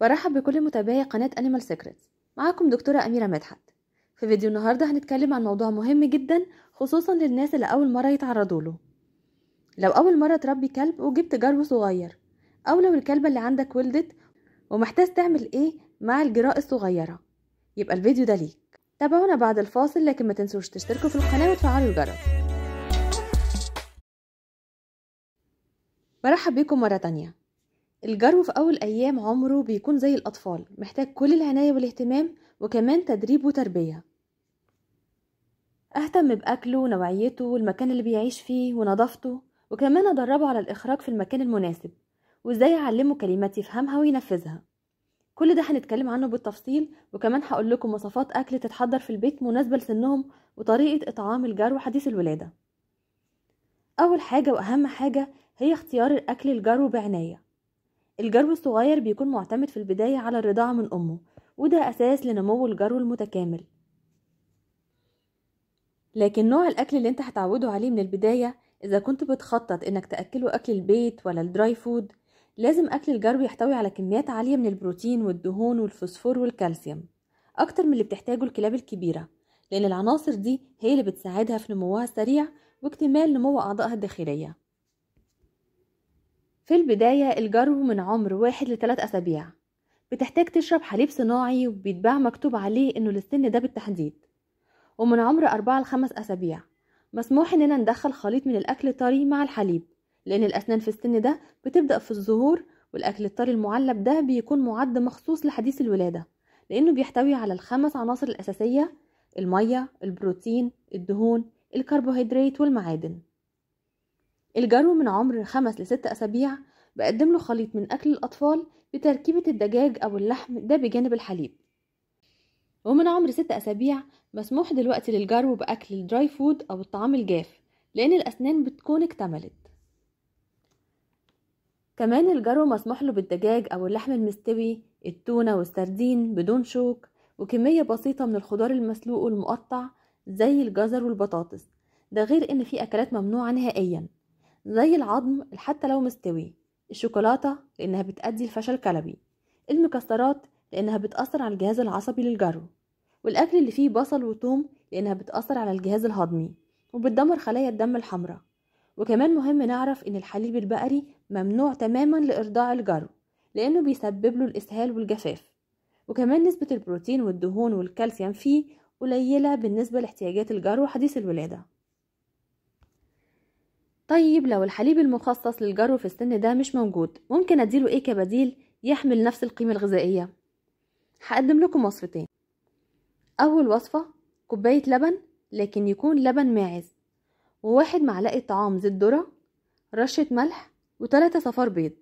برحب بكل متابعي قناة أنيمال سيكريتس معاكم دكتورة أميرة مدحت في فيديو النهاردة هنتكلم عن موضوع مهم جدا خصوصا للناس اللي أول مرة يتعرضوا له لو أول مرة تربي كلب وجبت جرو صغير أو لو الكلبة اللي عندك ولدت ومحتاج تعمل إيه مع الجراء الصغيرة يبقى الفيديو ده ليك تابعونا بعد الفاصل لكن ما تنسوش تشتركوا في القناة وتفعلوا الجرس برحب بكم مرة تانية الجرو في أول أيام عمره بيكون زي الأطفال محتاج كل العناية والاهتمام وكمان تدريب وتربية أهتم بأكله ونوعيته والمكان اللي بيعيش فيه ونظافته وكمان أدربه على الإخراج في المكان المناسب وإزاي أعلمه كلمات يفهمها وينفذها كل ده هنتكلم عنه بالتفصيل وكمان هقول لكم وصفات أكل تتحضر في البيت مناسبة لسنهم وطريقة إطعام الجرو حديث الولادة أول حاجة وأهم حاجة هي اختيار الأكل الجرو بعناية الجرو الصغير بيكون معتمد في البداية على الرضاعة من أمه وده أساس لنمو الجرو المتكامل لكن نوع الأكل اللي انت هتعوده عليه من البداية إذا كنت بتخطط إنك تأكله أكل البيت ولا الدراي فود لازم أكل الجرو يحتوي على كميات عالية من البروتين والدهون والفوسفور والكالسيوم أكتر من اللي بتحتاجه الكلاب الكبيرة لأن العناصر دي هي اللي بتساعدها في نموها السريع واكتمال نمو أعضائها الداخلية في البداية الجرو من عمر واحد لثلاث أسابيع بتحتاج تشرب حليب صناعي وبيتباع مكتوب عليه إنه للسن ده بالتحديد ومن عمر أربعة لخمس أسابيع مسموح إننا ندخل خليط من الأكل الطري مع الحليب لأن الأسنان في السن ده بتبدأ في الظهور والأكل الطري المعلب ده بيكون معد مخصوص لحديث الولادة لأنه بيحتوي على الخمس عناصر الأساسية المية البروتين الدهون الكربوهيدرات والمعادن الجرو من عمر خمس لست أسابيع بقدم له خليط من أكل الأطفال بتركيبة الدجاج أو اللحم ده بجانب الحليب ومن عمر ست أسابيع مسموح دلوقتي للجرو بأكل الدراي فود أو الطعام الجاف لأن الأسنان بتكون اكتملت كمان الجرو مسموح له بالدجاج أو اللحم المستوي التونة والسردين بدون شوك وكمية بسيطة من الخضار المسلوق والمقطع زي الجزر والبطاطس ده غير إن في أكلات ممنوعة نهائياً زي العظم حتى لو مستوي الشوكولاتة لأنها بتأدي لفشل كلبي المكسرات لأنها بتأثر على الجهاز العصبي للجرو والأكل اللي فيه بصل وثوم لأنها بتأثر على الجهاز الهضمي وبتدمر خلايا الدم الحمراء وكمان مهم نعرف إن الحليب البقري ممنوع تماما لإرضاع الجرو لأنه بيسبب له الإسهال والجفاف وكمان نسبة البروتين والدهون والكالسيوم فيه قليلة بالنسبة لاحتياجات الجرو حديث الولادة طيب لو الحليب المخصص للجرو في السن ده مش موجود ممكن اديله ايه كبديل يحمل نفس القيمة الغذائية هقدم لكم وصفتين اول وصفة كوباية لبن لكن يكون لبن ماعز وواحد معلقة طعام زيت ذرة رشة ملح وثلاثة صفار بيض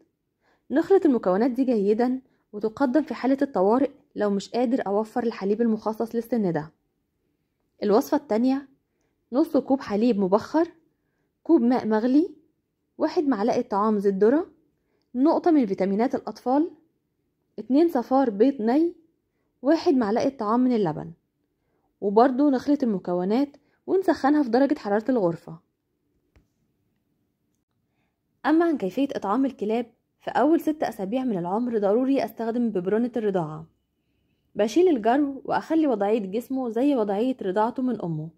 نخلط المكونات دي جيدا وتقدم في حالة الطوارئ لو مش قادر أوفر الحليب المخصص للسن ده الوصفة التانية نص كوب حليب مبخر كوب ماء مغلي واحد معلقة طعام زيت ذرة نقطة من فيتامينات الأطفال اتنين صفار بيض ني واحد معلقة طعام من اللبن وبرضو نخلط المكونات ونسخنها في درجة حرارة الغرفة أما عن كيفية إطعام الكلاب في أول ست أسابيع من العمر ضروري أستخدم ببرونة الرضاعة بشيل الجرو وأخلي وضعية جسمه زي وضعية رضاعته من أمه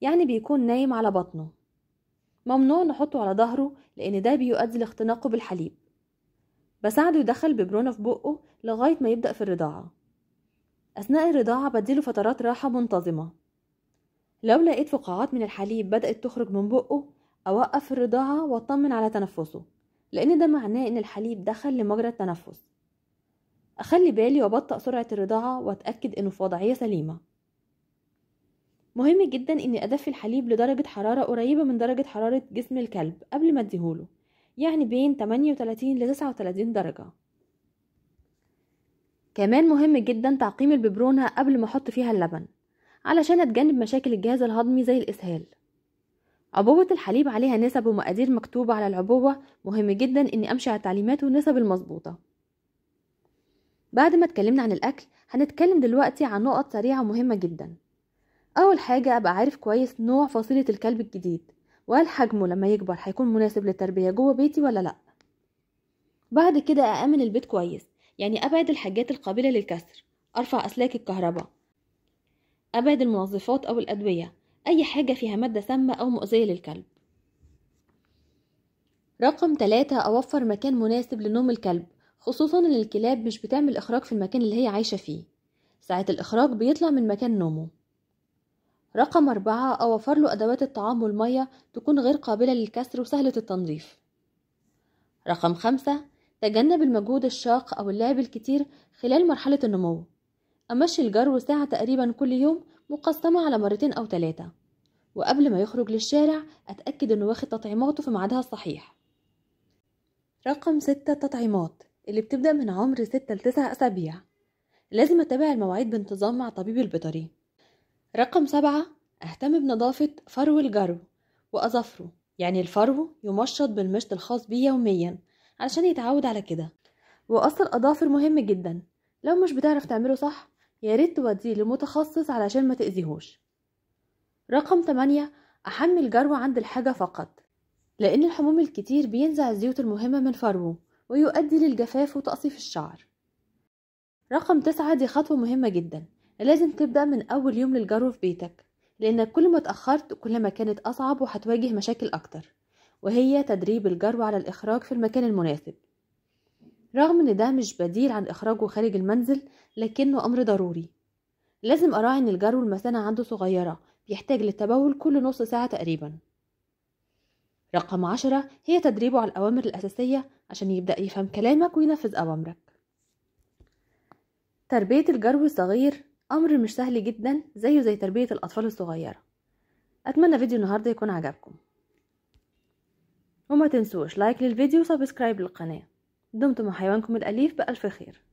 يعني بيكون نايم على بطنه ممنوع نحطه على ظهره لأن ده بيؤدي لاختناقه بالحليب بساعده يدخل ببرونة في بقه لغاية ما يبدأ في الرضاعة أثناء الرضاعة بديله فترات راحة منتظمة لو لقيت فقاعات من الحليب بدأت تخرج من بقه أوقف الرضاعة وأطمن على تنفسه لأن ده معناه إن الحليب دخل لمجرى التنفس أخلي بالي وأبطأ سرعة الرضاعة وأتأكد إنه في وضعية سليمة مهم جدا اني ادفي الحليب لدرجة حرارة قريبة من درجة حرارة جسم الكلب قبل ما اديهوله يعني بين 38 ل 39 درجة كمان مهم جدا تعقيم الببرونة قبل ما احط فيها اللبن علشان اتجنب مشاكل الجهاز الهضمي زي الاسهال عبوة الحليب عليها نسب ومقادير مكتوبة على العبوة مهم جدا اني امشي على التعليمات والنسب المظبوطة بعد ما اتكلمنا عن الاكل هنتكلم دلوقتي عن نقط سريعة مهمة جدا اول حاجه ابقى عارف كويس نوع فصيله الكلب الجديد وهل حجمه لما يكبر هيكون مناسب للتربيه جوه بيتي ولا لا بعد كده أأمن البيت كويس يعني أبعد الحاجات القابلة للكسر أرفع أسلاك الكهرباء أبعد المنظفات أو الأدوية أي حاجة فيها مادة سامة أو مؤذية للكلب رقم ثلاثة أوفر مكان مناسب لنوم الكلب خصوصا إن الكلاب مش بتعمل إخراج في المكان اللي هي عايشة فيه ساعة الإخراج بيطلع من مكان نومه رقم أربعة أوفر له أدوات الطعام والمية تكون غير قابلة للكسر وسهلة التنظيف رقم خمسة تجنب المجهود الشاق أو اللعب الكتير خلال مرحلة النمو أمشي الجرو ساعة تقريبا كل يوم مقسمة على مرتين أو ثلاثة وقبل ما يخرج للشارع أتأكد إنه واخد تطعيماته في ميعادها الصحيح رقم ستة التطعيمات اللي بتبدأ من عمر ستة لتسعة أسابيع لازم أتابع المواعيد بانتظام مع طبيب البيطري رقم سبعة اهتم بنظافة فرو الجرو وأظافره يعني الفرو يمشط بالمشط الخاص بيه يوميا علشان يتعود على كده وقص الأظافر مهم جدا لو مش بتعرف تعمله صح ياريت توديه لمتخصص علشان ما تأذيهوش رقم 8 أحمي الجرو عند الحاجة فقط لأن الحموم الكتير بينزع الزيوت المهمة من فروه ويؤدي للجفاف وتقصيف الشعر رقم تسعة دي خطوة مهمة جدا لازم تبدأ من أول يوم للجرو في بيتك لأنك كل ما اتأخرت كل ما كانت أصعب وهتواجه مشاكل أكتر وهي تدريب الجرو على الإخراج في المكان المناسب رغم إن ده مش بديل عن إخراجه خارج المنزل لكنه أمر ضروري لازم أراعي إن الجرو المثانة عنده صغيرة بيحتاج للتبول كل نص ساعة تقريبا رقم عشرة هي تدريبه على الأوامر الأساسية عشان يبدأ يفهم كلامك وينفذ أوامرك تربية الجرو الصغير امر مش سهل جدا زيه زي تربيه الاطفال الصغيره اتمنى فيديو النهارده يكون عجبكم وما تنسوش لايك للفيديو وسبسكرايب للقناه دمتم حيوانكم الاليف بالف خير